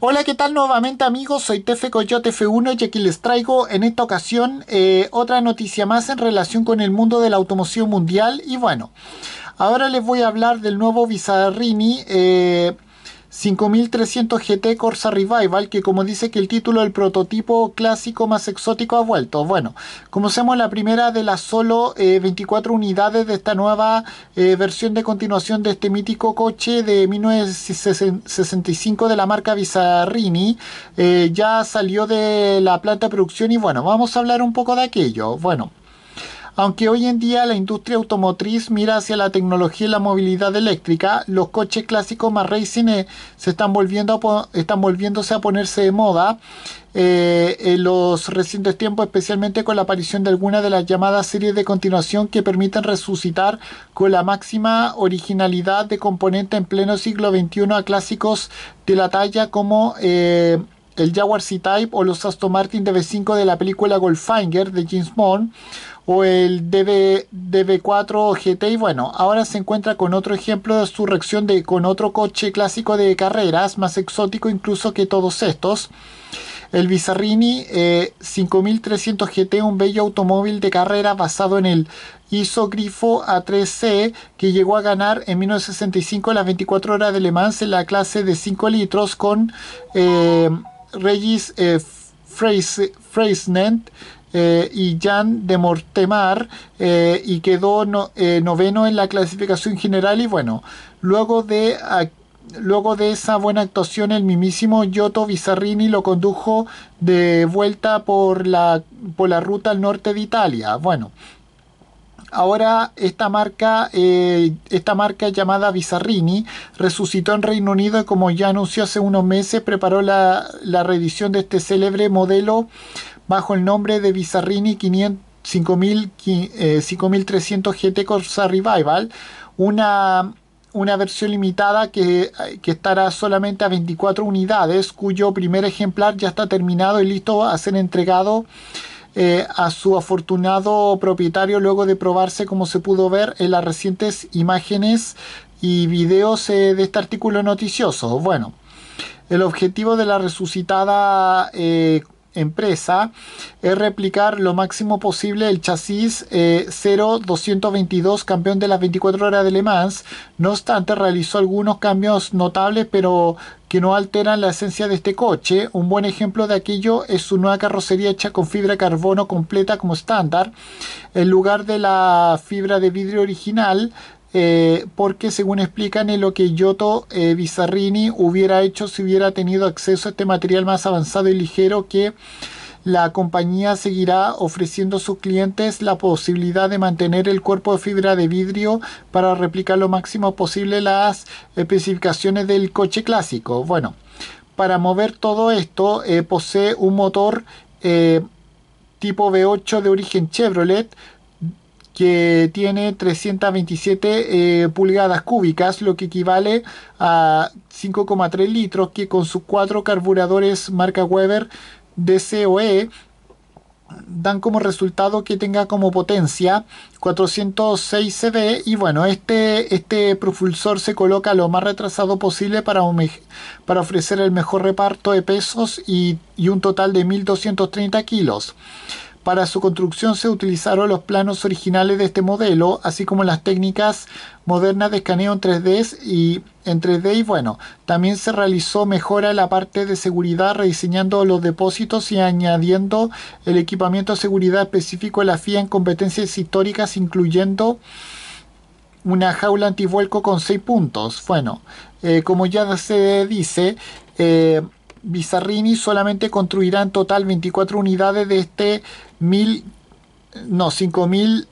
Hola, ¿qué tal nuevamente amigos? Soy Tefe Coyote F1 y aquí les traigo en esta ocasión eh, otra noticia más en relación con el mundo de la automoción mundial y bueno, ahora les voy a hablar del nuevo Bizarrini eh, 5300 GT Corsa Revival, que como dice que el título, el prototipo clásico más exótico ha vuelto. Bueno, como la primera de las solo 24 eh, unidades de esta nueva eh, versión de continuación de este mítico coche de 1965 de la marca Bizarrini, eh, ya salió de la planta de producción y bueno, vamos a hablar un poco de aquello. Bueno. Aunque hoy en día la industria automotriz mira hacia la tecnología y la movilidad eléctrica, los coches clásicos más racing eh, se están, volviendo a, están volviéndose a ponerse de moda eh, en los recientes tiempos, especialmente con la aparición de algunas de las llamadas series de continuación que permiten resucitar con la máxima originalidad de componente en pleno siglo XXI a clásicos de la talla como... Eh, el Jaguar C-Type o los Aston Martin DB5 de la película Goldfinger de James Bond o el DB, DB4 GT y bueno, ahora se encuentra con otro ejemplo de reacción de, con otro coche clásico de carreras, más exótico incluso que todos estos. El Bizarrini 5300 eh, GT, un bello automóvil de carrera basado en el Iso Grifo A3C que llegó a ganar en 1965 las 24 horas de Le Mans en la clase de 5 litros con... Eh, Regis eh, eh, y Jan de Mortemar eh, y quedó eh, noveno en la clasificación general y bueno, luego de... Luego de esa buena actuación, el mismísimo Giotto Bizarrini lo condujo de vuelta por la, por la ruta al norte de Italia. Bueno, Ahora esta marca, eh, esta marca llamada Bizarrini resucitó en Reino Unido y como ya anunció hace unos meses preparó la, reedición de este célebre modelo bajo el nombre de Bizarrini 5300 eh, GT Corsa Revival, una una versión limitada que, que, estará solamente a 24 unidades, cuyo primer ejemplar ya está terminado y listo a ser entregado eh, a su afortunado propietario luego de probarse, como se pudo ver en las recientes imágenes y videos eh, de este artículo noticioso. Bueno, el objetivo de la resucitada eh, empresa es replicar lo máximo posible el chasis 0 0222 campeón de las 24 horas de Le Mans. No obstante, realizó algunos cambios notables, pero que no alteran la esencia de este coche. Un buen ejemplo de aquello es su nueva carrocería hecha con fibra de carbono completa como estándar, en lugar de la fibra de vidrio original, eh, porque según explican en lo que Giotto eh, Bizarrini hubiera hecho si hubiera tenido acceso a este material más avanzado y ligero que la compañía seguirá ofreciendo a sus clientes la posibilidad de mantener el cuerpo de fibra de vidrio para replicar lo máximo posible las especificaciones del coche clásico. Bueno, para mover todo esto eh, posee un motor eh, tipo V8 de origen Chevrolet que tiene 327 eh, pulgadas cúbicas, lo que equivale a 5,3 litros, que con sus cuatro carburadores marca Weber DCOE e dan como resultado que tenga como potencia 406 CV y bueno, este, este propulsor se coloca lo más retrasado posible para, para ofrecer el mejor reparto de pesos y, y un total de 1230 kilos. Para su construcción se utilizaron los planos originales de este modelo, así como las técnicas modernas de escaneo en 3D y en 3D y bueno, también se realizó mejora en la parte de seguridad rediseñando los depósitos y añadiendo el equipamiento de seguridad específico de la FIA en competencias históricas incluyendo una jaula antivuelco con 6 puntos. Bueno, eh, como ya se dice, eh, Bizarrini solamente construirá en total 24 unidades de este mil, no, eh,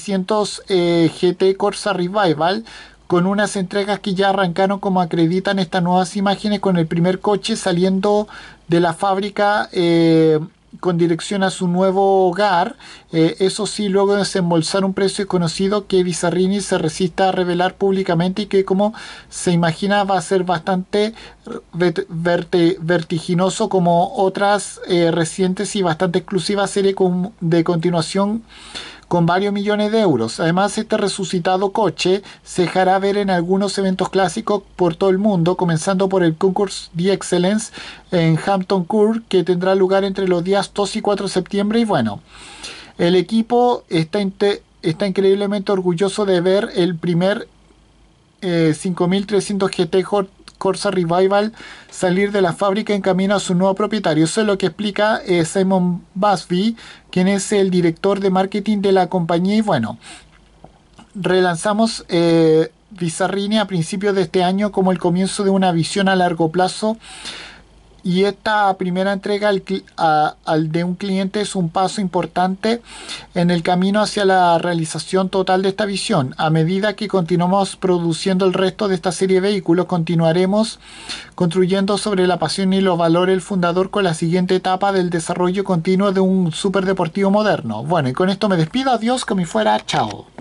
eh, GT Corsa Revival con unas entregas que ya arrancaron como acreditan estas nuevas imágenes con el primer coche saliendo de la fábrica eh, con dirección a su nuevo hogar, eh, eso sí, luego de desembolsar un precio desconocido... que Bizarrini se resista a revelar públicamente y que, como se imagina, va a ser bastante vertiginoso como otras eh, recientes y bastante exclusivas series de continuación con varios millones de euros. Además, este resucitado coche se dejará ver en algunos eventos clásicos por todo el mundo, comenzando por el Concours Excellence en Hampton Court, que tendrá lugar entre los días 2 y 4 de septiembre. Y bueno, el equipo está, está increíblemente orgulloso de ver el primer 5300 eh, GT Corsa Revival salir de la fábrica en camino a su nuevo propietario. Eso es lo que explica eh, Simon Busby, quien es el director de marketing de la compañía. Y bueno, relanzamos eh, Bizarrini a principios de este año como el comienzo de una visión a largo plazo y esta primera entrega al, de un cliente es un paso importante en el camino hacia la realización total de esta visión. A medida que continuamos produciendo el resto de esta serie de vehículos, continuaremos construyendo sobre la pasión y los valores del fundador con la siguiente etapa del desarrollo continuo de un superdeportivo moderno. Bueno, y con esto me despido. Adiós, me fuera. Chao.